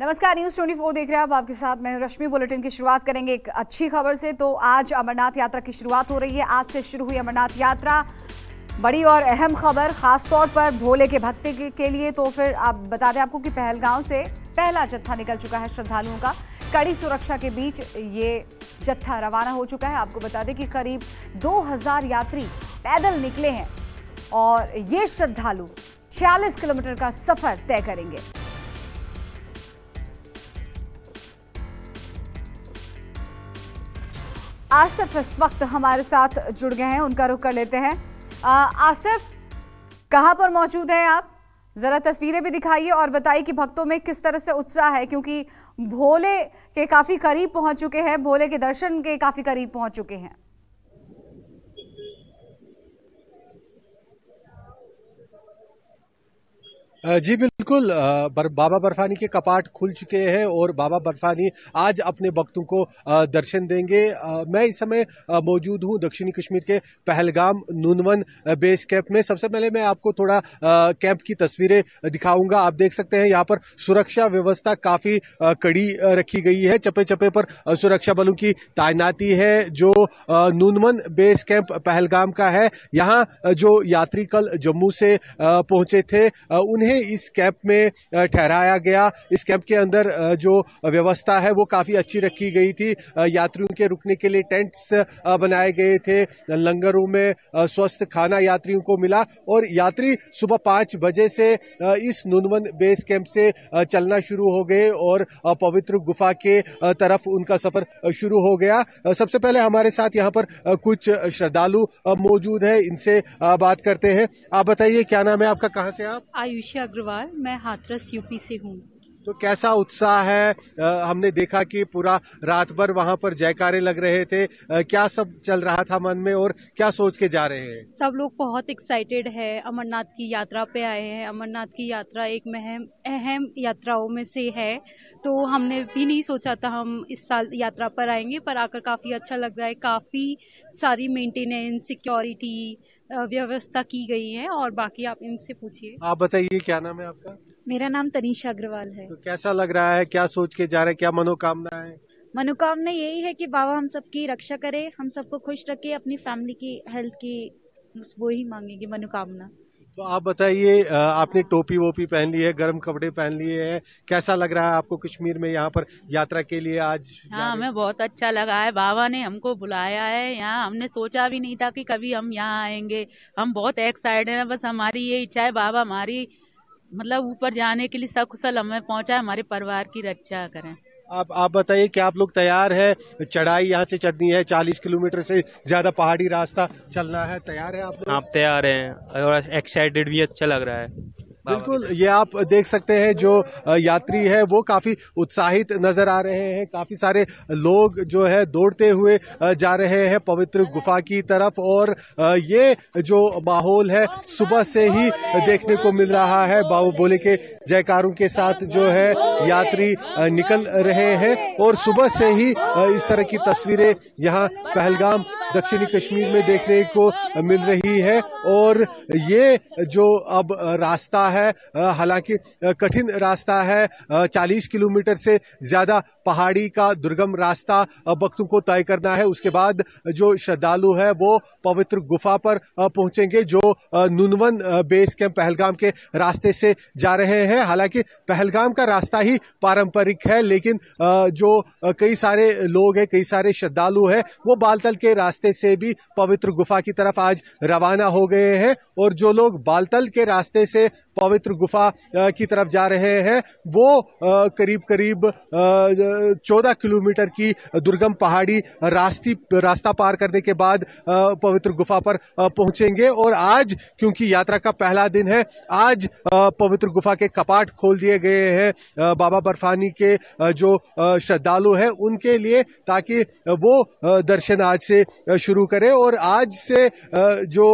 नमस्कार न्यूज 24 देख रहे हैं आप आपके साथ मैं रश्मि बुलेटिन की शुरुआत करेंगे एक अच्छी खबर से तो आज अमरनाथ यात्रा की शुरुआत हो रही है आज से शुरू हुई अमरनाथ यात्रा बड़ी और अहम खबर खासतौर पर भोले के भक्त के, के लिए तो फिर आप बता दें आपको कि पहलगांव से पहला जत्था निकल चुका है श्रद्धालुओं का कड़ी सुरक्षा के बीच ये जत्था रवाना हो चुका है आपको बता दें कि करीब दो यात्री पैदल निकले हैं और ये श्रद्धालु छियालीस किलोमीटर का सफर तय करेंगे आसिफ इस वक्त हमारे साथ जुड़ गए हैं उनका रुख कर लेते हैं आसिफ कहाँ पर मौजूद हैं आप ज़रा तस्वीरें भी दिखाइए और बताइए कि भक्तों में किस तरह से उत्साह है क्योंकि भोले के काफ़ी करीब पहुंच चुके हैं भोले के दर्शन के काफ़ी करीब पहुंच चुके हैं जी बिल्कुल बिल्कुल बर, बाबा बर्फानी के कपाट खुल चुके हैं और बाबा बर्फानी आज अपने भक्तों को दर्शन देंगे मैं इस समय मौजूद हूं दक्षिणी कश्मीर के पहलगाम नूनवन बेस कैंप में सबसे पहले मैं आपको थोड़ा कैंप की तस्वीरें दिखाऊंगा आप देख सकते हैं यहां पर सुरक्षा व्यवस्था काफ़ी कड़ी रखी गई है चपे चपे पर सुरक्षा बलों की तैनाती है जो नूनवन बेस कैंप पहलगाम का है यहाँ जो यात्री कल जम्मू से पहुंचे थे उन्हें इस कैंप कैंप में ठहराया गया इस कैंप के अंदर जो व्यवस्था है वो काफ़ी अच्छी रखी गई थी यात्रियों के रुकने के लिए टेंट्स बनाए गए थे लंगरों में स्वस्थ खाना यात्रियों को मिला और यात्री सुबह पाँच बजे से इस नूनवन बेस कैंप से चलना शुरू हो गए और पवित्र गुफा के तरफ उनका सफर शुरू हो गया सबसे पहले हमारे साथ यहाँ पर कुछ श्रद्धालु मौजूद है इनसे बात करते हैं आप बताइए क्या नाम है आपका कहाँ से आप आयुषी अग्रवाल मैं हाथरस यूपी से हूँ तो कैसा उत्साह है आ, हमने देखा कि पूरा रात भर वहाँ पर जयकारे लग रहे थे आ, क्या सब चल रहा था मन में और क्या सोच के जा रहे हैं सब लोग बहुत एक्साइटेड है अमरनाथ की यात्रा पे आए हैं अमरनाथ की यात्रा एक महम अहम यात्राओं में से है तो हमने भी नहीं सोचा था हम इस साल यात्रा पर आएंगे पर आकर काफ़ी अच्छा लग रहा है काफ़ी सारी मेंटेनेंस सिक्योरिटी व्यवस्था की गई है और बाकी आप इनसे पूछिए आप बताइए क्या नाम है आपका मेरा नाम तनिषा अग्रवाल है तो कैसा लग रहा है क्या सोच के जा रहे हैं क्या मनोकामना है मनोकामना यही है कि बाबा हम सबकी रक्षा करे हम सबको खुश रखे अपनी फैमिली की हेल्थ की वो ही मांगेगी मनोकामना तो आप बताइए आपने टोपी वोपी पहन ली है गर्म कपड़े पहन लिए हैं कैसा लग रहा है आपको कश्मीर में यहाँ पर यात्रा के लिए आज हाँ हमें बहुत अच्छा लगा है बाबा ने हमको बुलाया है यहाँ हमने सोचा भी नहीं था कि कभी हम यहाँ आएंगे हम बहुत एक्साइटेड हैं बस हमारी ये इच्छा है बाबा हमारी मतलब ऊपर जाने के लिए सकुशल हमें पहुंचा हमारे परिवार की रक्षा करें आप आप बताइए कि आप लोग तैयार है चढ़ाई यहाँ से चढ़नी है चालीस किलोमीटर से ज्यादा पहाड़ी रास्ता चलना है तैयार है आप लोग आप तैयार हैं और एक्साइटेड भी अच्छा लग रहा है बिल्कुल ये आप देख सकते हैं जो यात्री है वो काफी उत्साहित नजर आ रहे हैं काफी सारे लोग जो है दौड़ते हुए जा रहे हैं पवित्र गुफा की तरफ और ये जो माहौल है सुबह से ही देखने को मिल रहा है बाबू बोले के जयकारों के साथ जो है यात्री निकल रहे हैं और सुबह से ही इस तरह की तस्वीरें यहाँ पहलगाम दक्षिणी कश्मीर में देखने को मिल रही है और ये जो अब रास्ता है हालांकि कठिन रास्ता है 40 किलोमीटर से ज्यादा पहाड़ी का दुर्गम रास्ता भक्तों को तय करना है उसके बाद जो श्रद्धालु है वो पवित्र गुफा पर पहुंचेंगे जो नुनवन बेस कैंप पहलगाम के रास्ते से जा रहे हैं हालांकि पहलगाम का रास्ता ही पारंपरिक है लेकिन जो कई सारे लोग हैं कई सारे श्रद्धालु हैं वो बालतल के रास्ते रास्ते से भी पवित्र गुफा की तरफ आज रवाना हो गए हैं और जो लोग बालतल के रास्ते से पवित्र गुफा की तरफ जा रहे हैं वो करीब करीब चौदह किलोमीटर की दुर्गम पहाड़ी रास्ती रास्ता पार करने के बाद पवित्र गुफा पर पहुंचेंगे और आज क्योंकि यात्रा का पहला दिन है आज पवित्र गुफा के कपाट खोल दिए गए हैं बाबा बर्फानी के जो श्रद्धालु हैं उनके लिए ताकि वो दर्शन आज से शुरू करें और आज से जो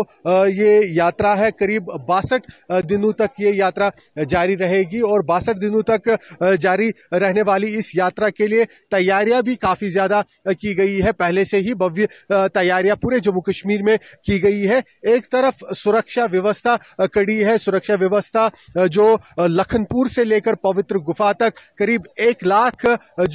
ये यात्रा है करीब बासठ दिनों तक ये यात्रा जारी रहेगी और बासठ दिनों तक जारी रहने वाली इस यात्रा के लिए तैयारियां भी काफ़ी ज़्यादा की गई है पहले से ही भव्य तैयारियां पूरे जम्मू कश्मीर में की गई है एक तरफ सुरक्षा व्यवस्था कड़ी है सुरक्षा व्यवस्था जो लखनपुर से लेकर पवित्र गुफा तक करीब एक लाख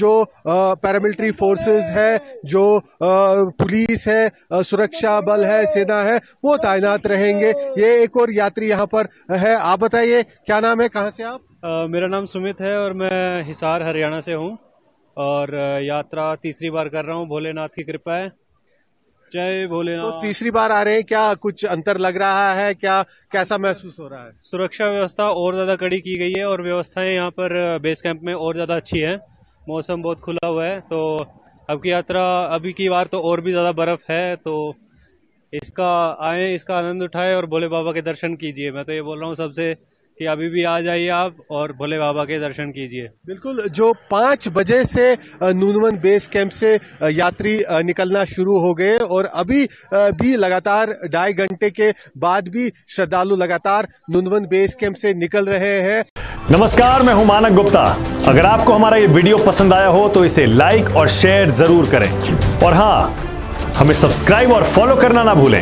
जो पैरामिलिट्री फोर्सेस है जो पुलिस है है सुरक्षा बल है सेना है वो तैनात रहेंगे ये एक और यात्री यहाँ पर है आप बताइए क्या नाम है कहाँ से आप आ, मेरा नाम सुमित है और मैं हिसार हरियाणा से हूँ और यात्रा तीसरी बार कर रहा हूँ भोलेनाथ की कृपा है जय तो भोलेनाथ तो तीसरी बार आ रहे हैं क्या कुछ अंतर लग रहा है क्या कैसा महसूस हो रहा है सुरक्षा व्यवस्था और ज्यादा कड़ी की गई है और व्यवस्थाएं यहाँ पर बेस कैंप में और ज्यादा अच्छी है मौसम बहुत खुला हुआ है तो अब की यात्रा अभी की बार तो और भी ज़्यादा बर्फ़ है तो इसका आए इसका आनंद उठाए और भोले बाबा के दर्शन कीजिए मैं तो ये बोल रहा हूँ सबसे कि अभी भी आ जाइए आप और भोले बाबा के दर्शन कीजिए बिल्कुल जो पाँच बजे से नूनवन बेस कैंप से यात्री निकलना शुरू हो गए और अभी भी लगातार ढाई घंटे के बाद भी श्रद्धालु लगातार नूनवन बेस कैंप से निकल रहे हैं नमस्कार मैं हूं मानक गुप्ता अगर आपको हमारा ये वीडियो पसंद आया हो तो इसे लाइक और शेयर जरूर करें और हाँ हमें सब्सक्राइब और फॉलो करना ना भूलें